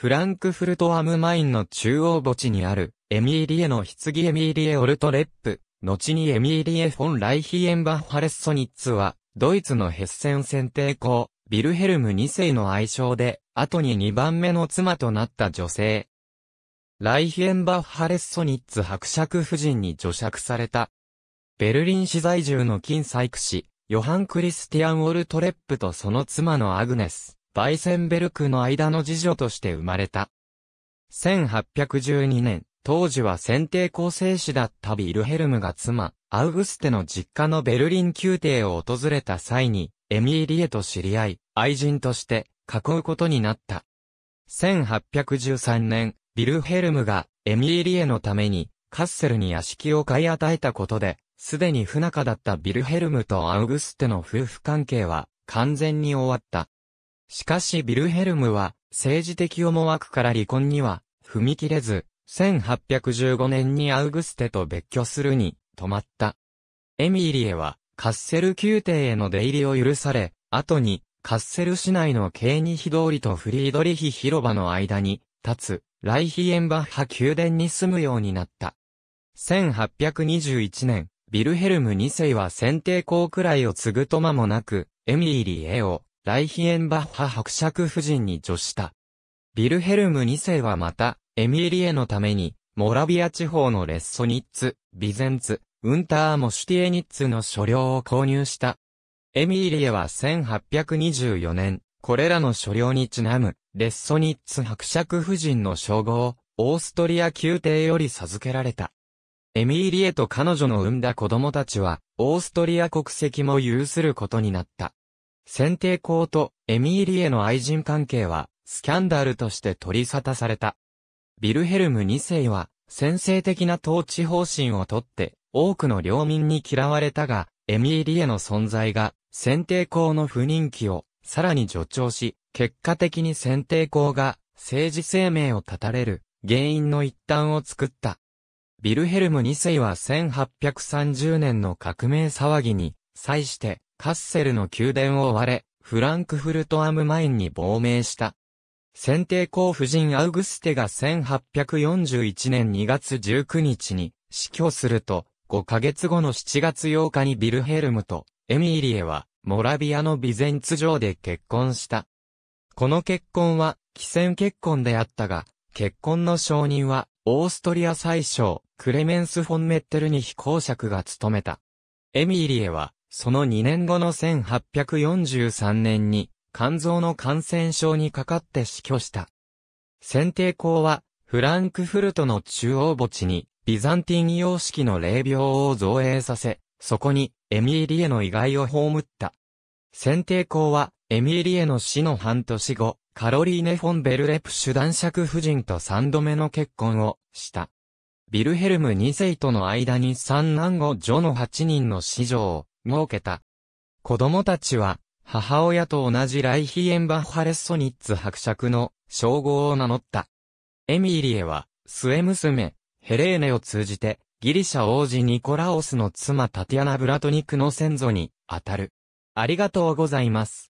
フランクフルトアムマインの中央墓地にある、エミーリエの棺エミーリエ・オルトレップ、後にエミーリエ・フォン・ライヒエンバッハ・レッソニッツは、ドイツのヘッセン選定校、ビルヘルム2世の愛称で、後に2番目の妻となった女性。ライヒエンバッハ・レッソニッツ伯爵夫人に助爵された。ベルリン市在住の金細工師、ヨハン・クリスティアン・オルトレップとその妻のアグネス。バイセンベルクの間の次女として生まれた。1812年、当時は選定構成士だったビルヘルムが妻、アウグステの実家のベルリン宮廷を訪れた際に、エミーリエと知り合い、愛人として囲うことになった。1813年、ビルヘルムがエミーリエのためにカッセルに屋敷を買い与えたことで、すでに不仲だったビルヘルムとアウグステの夫婦関係は完全に終わった。しかしビルヘルムは政治的思惑から離婚には踏み切れず、1815年にアウグステと別居するに止まった。エミーリエはカッセル宮廷への出入りを許され、後にカッセル市内のケーニヒ通りとフリードリヒ広場の間に立つライヒエンバッハ宮殿に住むようになった。1821年、ビルヘルム2世は選定校くらいを継ぐと間もなく、エミーリエをライヒエンバッハ伯爵夫人に助した。ビルヘルム2世はまた、エミリエのために、モラビア地方のレッソニッツ、ビゼンツ、ウンターモシュティエニッツの所領を購入した。エミリエは1824年、これらの所領にちなむ、レッソニッツ伯爵夫人の称号、オーストリア宮廷より授けられた。エミリエと彼女の産んだ子供たちは、オーストリア国籍も有することになった。選定校とエミーリエの愛人関係は、スキャンダルとして取り沙汰された。ビルヘルム2世は、先制的な統治方針をとって、多くの領民に嫌われたが、エミーリエの存在が、選定校の不人気を、さらに助長し、結果的に選定校が、政治生命を絶たれる、原因の一端を作った。ビルヘルム2世は1830年の革命騒ぎに、際して、カッセルの宮殿を割れ、フランクフルトアムマインに亡命した。選定公夫人アウグステが1841年2月19日に死去すると、5ヶ月後の7月8日にビルヘルムとエミーリエはモラビアのビゼンツ城で結婚した。この結婚は、既戦結婚であったが、結婚の承認は、オーストリア最小、クレメンス・フォンメッテルに非公爵が務めた。エミーリエは、その2年後の1843年に、肝臓の感染症にかかって死去した。選定校は、フランクフルトの中央墓地に、ビザンティン様式の霊廟を造営させ、そこに、エミーリエの遺骸を葬った。選定校は、エミーリエの死の半年後、カロリーネ・フォン・ベルレプ主男爵夫人と3度目の結婚をした。ビルヘルム2世との間に三男後女の8人の子女を設けた。子供たちは、母親と同じライヒエンバッハレッソニッツ伯爵の称号を名乗った。エミーリエは、末娘、ヘレーネを通じて、ギリシャ王子ニコラオスの妻タティアナ・ブラトニクの先祖に、あたる。ありがとうございます。